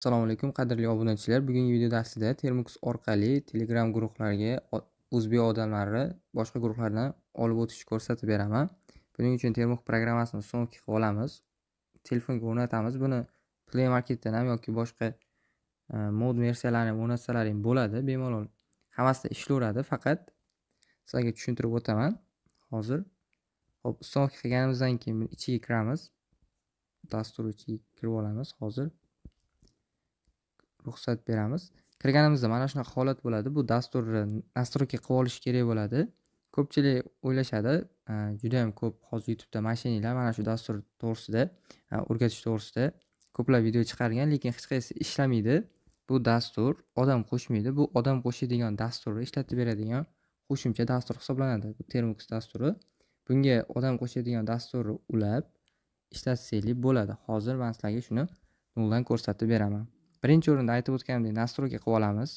assalomu alaykum qadrli obunachilar bugungi video darsida termux orqali telegram guruhlariga o'zbek odamlari boshqa guruhlardan olib o'tishni ko'rsatib beraman buning uchun termux programmasini so'mka qilib olamiz telefonga o'rnatamiz buni play marketdan ham yoki boshqa e, mod versiyalarni o'rnatsalaring bo'ladi bemalol hammasida ishlayveradi faqat sizlarga tushuntirib o'taman hozir hop so'mka qilganimizdan keyin ichiga kiramiz dastur ichiga kirib olamiz hozir ruxsat beramiz kirganimizda mana shunaqa holat bo'ladi bu dasturni настройка qilib olish kerak bo'ladi ko'pchilik o'ylashadi judayam ko'p hozir youtubeda mashininglar mana shu dastur to'g'risida o'rgatish to'g'risida ko'plab video chiqargan lekin hech qaysi ishlamaydi bu dastur odam qo'shmaydi bu odam qo'shadigan dasturni ishlatib beradigan qo'shimcha dastur hisoblanadi bu termux dasturi bunga odam qo'shadigan dasturni ulab ishlatsanglar bo'ladi hozir man sizlarga shuni nuldan ko'rsatib beraman birinchi o'rinda aytib o'tganimdek настройка qilib olamiz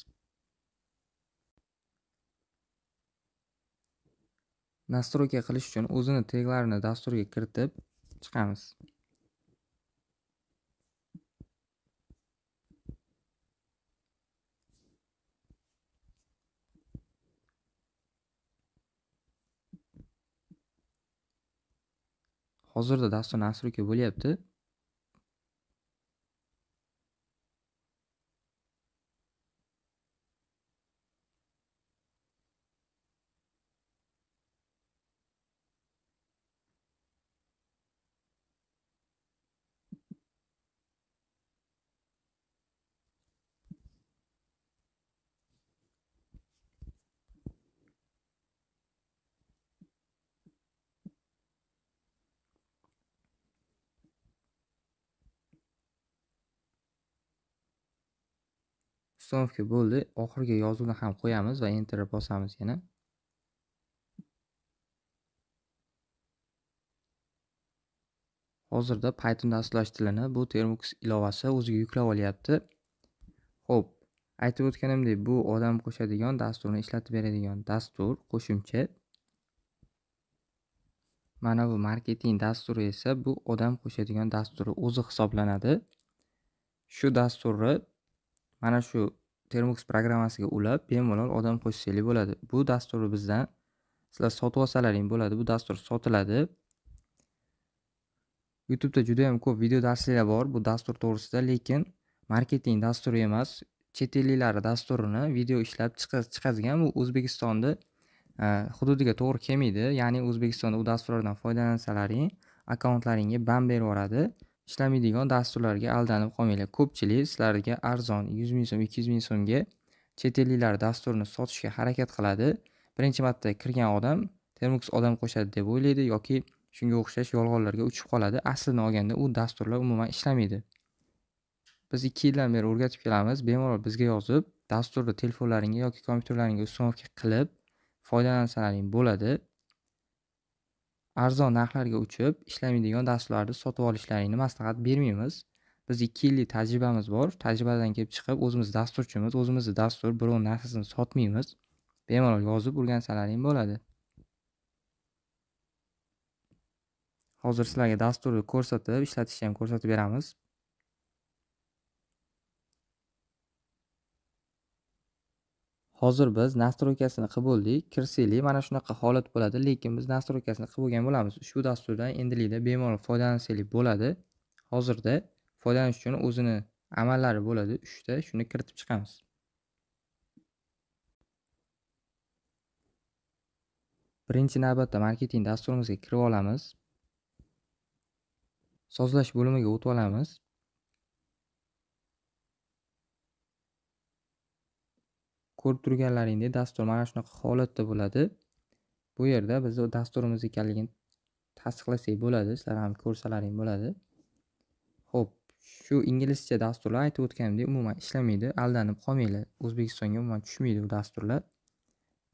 настройка qilish uchun o'zini teglarini dasturga kiritib chiqamiz hozirda dastur настройка bo'lyapti установка bo'ldi oxirgi yozuvni ham qo'yamiz va enter bosamiz yana hozirda python dasturlash tilini bu termux ilovasi o'ziga yuklab olyapti ho'p aytib o'tganimdek bu odam qo'shadigan dasturni ishlatib beradigan dastur qo'shimcha mana bu marketing dasturi esa bu odam qo'shadigan dasturi o'zi hisoblanadi shu dasturni mana shu termux programmasiga ulab bemalol odam qo'shsanglar bo'ladi bu dasturni bizdan sizlar sotib olsalaring bo'ladi bu dastur sotiladi youtubeda juda ham ko'p video darsliklar bor bu dastur to'g'risida lekin marketing dasturi emas chet elliklar dasturini video ishlab chiqadigan bu o'zbekistonni e, hududiga to'g'ri kelmaydi ya'ni o'zbekistonda u dasturlardan foydalansalaring akkauntlaringga ban berib yuboradi ishlamaydigan dasturlarga aldanib qolmanglar ko'pchilik sizlarga arzon yuz ming so'm ikki yuz ming so'mga chet elliklar dasturini sotishga harakat qiladi birinchi marta kirgan odam termux odam qo'shadi deb o'ylaydi yoki shunga o'xshash yolg'onlarga uchib qoladi aslini olganda u dasturlar umuman ishlamaydi biz ikki yildan beri o'rgatib kelamiz bemalol bizga yozib dasturni telefonlaringga yoki kompyuterlaringga установка qilib foydalansalaring bo'ladi arzon narxlarga uchib ishlamaydigan dasturlarni sotib olishlaringni maslahat bermaymiz biz ikki yillik tajribamiz bor tajribadan kelib chiqib o'zimiz dasturchimiz o'zimizni dastur birovni narsasini sotmaymiz bemalol yozib o'rgansalaring bo'ladi hozir sizlarga dasturni ko'rsatib ishlatishni ham ko'rsatib beramiz hozir biz nastroykasini qilib bo'ldik kirsaylik mana shunaqa holat bo'ladi lekin biz nastroykasini qilib bo'lgan bo'lamiz ushbu dasturdan endilikda bemalol foydalansangiz bo'ladi hozirda foydalanish uchun o'zini amallari bo'ladi uchta shuni kiritib chiqamiz birinchi navbatda marketing dasturimizga kirib olamiz sozlash bo'limiga o'tib olamiz ko'rib turganlaringdek dastur mana shunaqa holatda bo'ladi bu yerda bizni dasturimiz ekanligini tasdiqlasak bo'ladi sizlar ham ko'rsalaring bo'ladi ho'p shu inglizcha dasturlar aytib o'tganimdek umuman ishlamaydi aldanib qolmanglar o'zbekistonga umuman tushmaydi bu dasturlar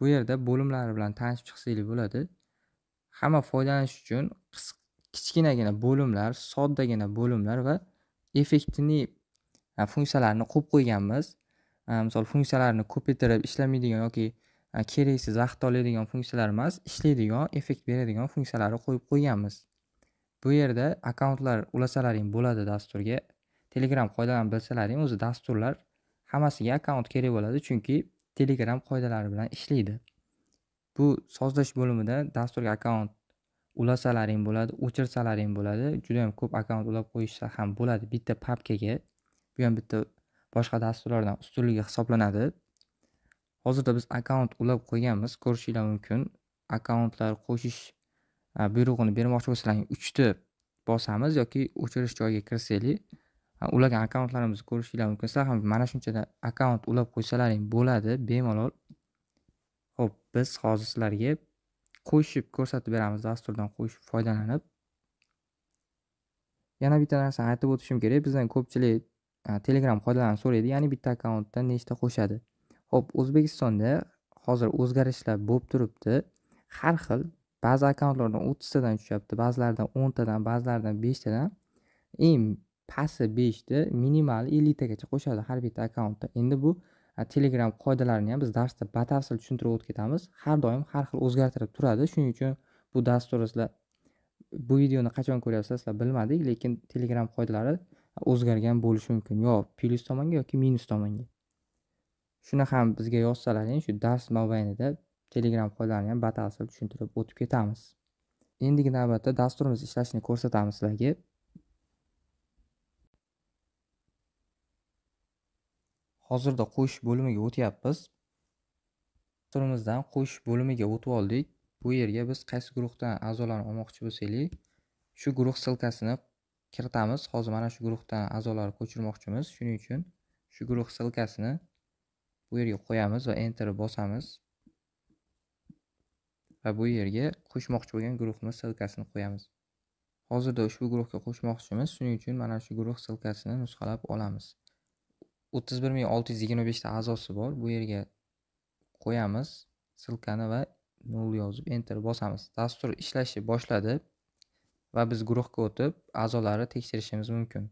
bu yerda bo'limlari bilan tanishib chiqsanglar bo'ladi hamma foydalanish uchun kichkinagina bo'limlar soddagina bo'limlar va effektni funksiyalarni qo'yib qo'yganmiz misol funksiyalarni ko'paytirib ishlamaydigan yoki e, keraksiz vaqt oladigan funksiyalar emas ishlaydigan effekt beradigan funksiyalarni qo'yib qo'yganmiz bu yerda akkauntlar ulasalaring bo'ladi dasturga telegram qoidalarini bilsalaring o'zi dasturlar hammasiga akkaunt kerak bo'ladi chunki telegram qoidalari bilan ishlaydi bu sozlash bo'limida dasturga akkaunt ulasalaring bo'ladi o'chirsalaring bo'ladi juda yam ko'p akkaunt ulab qo'yishsa ham bo'ladi bitta papkaga bu ham bitta boshqa dasturlardan ustunligi hisoblanadi hozirda biz akkaunt ulab qo'yganmiz ko'rishinglar mumkin akkauntlar qo'shish buyrug'ini bermoqchi bo'lsalaring uchni bosamiz yoki o'chirish joyiga kirsaylik ulagan akkauntlarimizni ko'rishinglar mumkin sizlar ham mana shunchada akkaunt ulab qo'ysalaring bo'ladi bemalol ho'p biz hozir sizlarga qo'shib ko'rsatib beramiz dasturdan qo'shib foydalanib yana bitta narsani aytib o'tishim kerak bizdan ko'pchilik telegram foydalanib so'raydi ya'ni bitta akkauntdan nechta qo'shadi ho'p o'zbekistonda hozir o'zgarishlar bo'lib turibdi har xil ba'zi akkauntlardan o'ttiztadan tushyapti ba'zilaridan o'ntadan ba'zilaridan beshtadan eng pasti beshta minimal ellittagacha qo'shadi har bitta akkauntda endi bu telegram qoidalarini ham biz darsda batafsil tushuntirib o'tib ketamiz har doim har xil o'zgartirib turadi shuning uchun bu dasturni sizlar bu videoni qachon ko'ryapsizlar sizlar bilmadik lekin telegram qoidalari o'zgargan bo'lishi mumkin yo plyus tomonga yoki minus tomonga shuni ham bizga yozsalaring shu dars mobaynida telegram qoidalarini ham batafsil tushuntirib o'tib ketamiz endigi navbatda dasturimiz ishlashini ko'rsatamiz sizlarga hozirda qo'shish bo'limiga o'tyapmiz dasturimizdan qo'shish bo'limiga o'tib oldik bu yerga biz qaysi guruhdan a'zolarni olmoqchi bo'lsaylik shu guruh ssilkasini kiritamiz hozir mana shu guruhdan a'zolarni ko'chirmoqchimiz shuning uchun shu guruh ssilkasini bu yerga qo'yamiz va enter bosamiz va bu yerga qo'shmoqchi bo'lgan guruhimiz ssilkasini qo'yamiz hozirda ushbu guruhga qo'shmoqchimiz shuning uchun mana shu guruh ssilkasini nusxalab olamiz o'ttiz bir ming olti yuz yigirma beshta a'zosi bor bu yerga qo'yamiz ssilkani va nol yozib enter bosamiz dastur ishlashni boshladi va biz guruhga o'tib a'zolari tekshirishimiz mumkin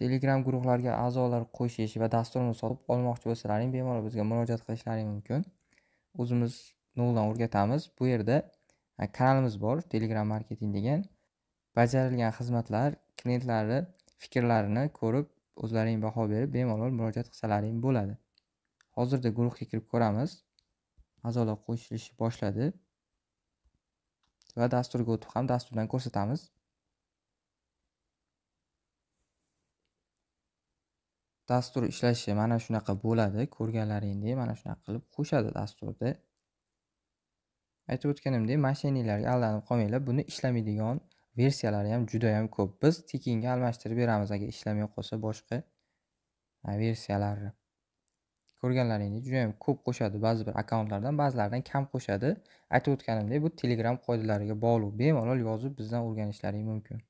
telegram guruhlarga a'zolar qo'shish va dasturni sotib olmoqchi bo'lsalaring bemalol bizga murojaat qilishlaring mumkin o'zimiz noldan o'rgatamiz bu yerda e, kanalimiz bor telegram marketing degan bajarilgan xizmatlar klientlari fikrlarini ko'rib o'zlaring baho berib bemalol murojaat qilsalaring bo'ladi hozirda guruhga kirib ko'ramiz a'zolar qo'shilishi boshladi va dasturga o'tib ham dasturdan ko'rsatamiz dastur ishlashi mana shunaqa bo'ladi ko'rganlaringdek mana shunaqa qilib qo'shadi dasturni aytib o'tganimdek mashinalarga aldanib qolmanglar buni ishlamaydigan versiyalari ham juda yam ko'p biz tekinga almashtirib beramiz agar ishlamay qolsa boshqa versiyalarni ko'rganlaringiz judayam ko'p qo'shadi ba'zi bir akkauntlardan ba'zilaridan kam qo'shadi aytib o'tganimdek bu telegram qoidalariga bog'liq bemalol yozib bizdan o'rganishlaring mumkin